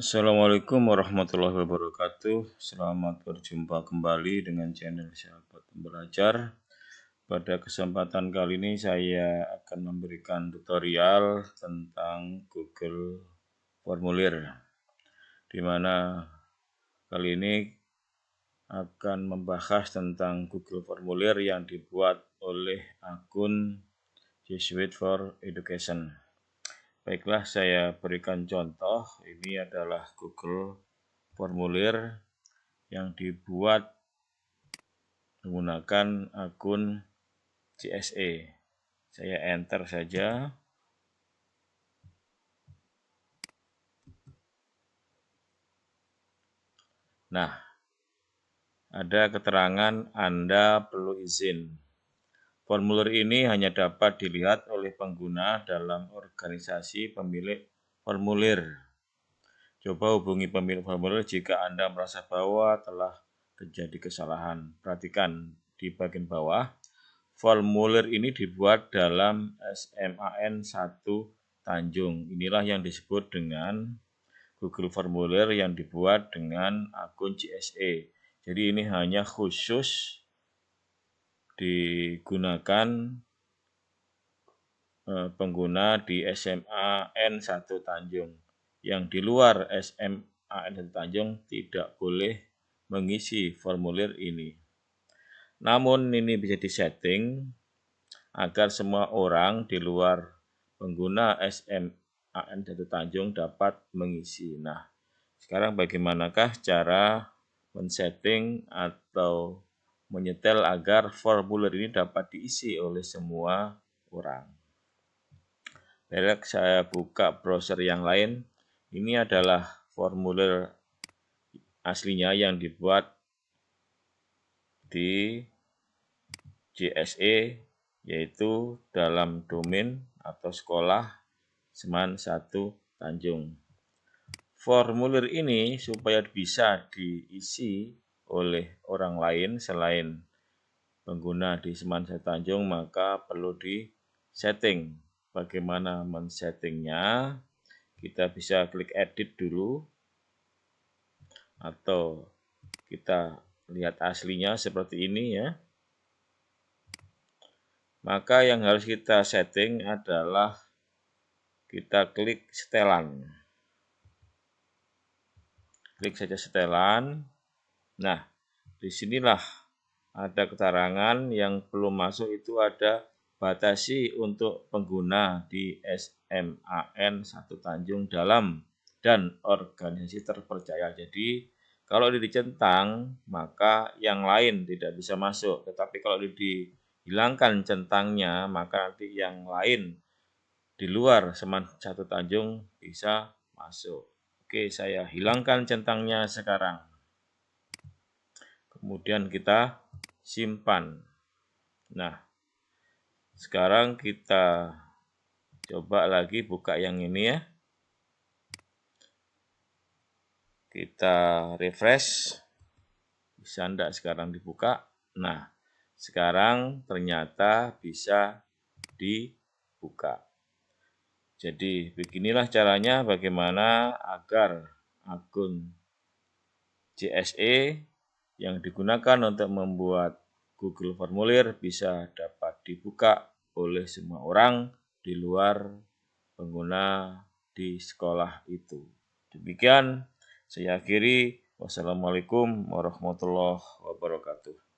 Assalamualaikum warahmatullahi wabarakatuh. Selamat berjumpa kembali dengan channel Sahabat belajar. Pada kesempatan kali ini saya akan memberikan tutorial tentang Google Formulir. Dimana kali ini akan membahas tentang Google Formulir yang dibuat oleh akun Jesuit for Education. Baiklah, saya berikan contoh. Ini adalah Google formulir yang dibuat menggunakan akun CSE. Saya enter saja. Nah, ada keterangan Anda perlu izin Formulir ini hanya dapat dilihat oleh pengguna dalam organisasi pemilik formulir. Coba hubungi pemilik formulir jika Anda merasa bahwa telah terjadi kesalahan. Perhatikan di bagian bawah, formulir ini dibuat dalam SMAN 1 Tanjung. Inilah yang disebut dengan Google Formulir yang dibuat dengan akun CSE. Jadi ini hanya khusus digunakan eh, pengguna di SMA N1 Tanjung. Yang di luar SMA N1 Tanjung tidak boleh mengisi formulir ini. Namun ini bisa disetting agar semua orang di luar pengguna SMA N1 Tanjung dapat mengisi. Nah, sekarang bagaimanakah cara men-setting atau menyetel agar formulir ini dapat diisi oleh semua orang. Baik, saya buka browser yang lain. Ini adalah formulir aslinya yang dibuat di JSE yaitu dalam domain atau sekolah Seman 1 Tanjung. Formulir ini supaya bisa diisi oleh orang lain selain pengguna di Semansa Tanjung, maka perlu di setting. Bagaimana men-settingnya? Kita bisa klik edit dulu atau kita lihat aslinya seperti ini ya. Maka yang harus kita setting adalah kita klik setelan. Klik saja setelan, Nah, disinilah ada keterangan yang belum masuk itu ada batasi untuk pengguna di SMAN satu Tanjung Dalam dan organisasi terpercaya. Jadi kalau di centang maka yang lain tidak bisa masuk. Tetapi kalau dihilangkan centangnya maka nanti yang lain di luar Seman satu Tanjung bisa masuk. Oke, saya hilangkan centangnya sekarang kemudian kita simpan. Nah, sekarang kita coba lagi buka yang ini ya. Kita refresh. Bisa enggak sekarang dibuka? Nah, sekarang ternyata bisa dibuka. Jadi, beginilah caranya bagaimana agar akun JSE yang digunakan untuk membuat Google Formulir bisa dapat dibuka oleh semua orang di luar pengguna di sekolah itu. Demikian saya akhiri. Wassalamualaikum warahmatullahi wabarakatuh.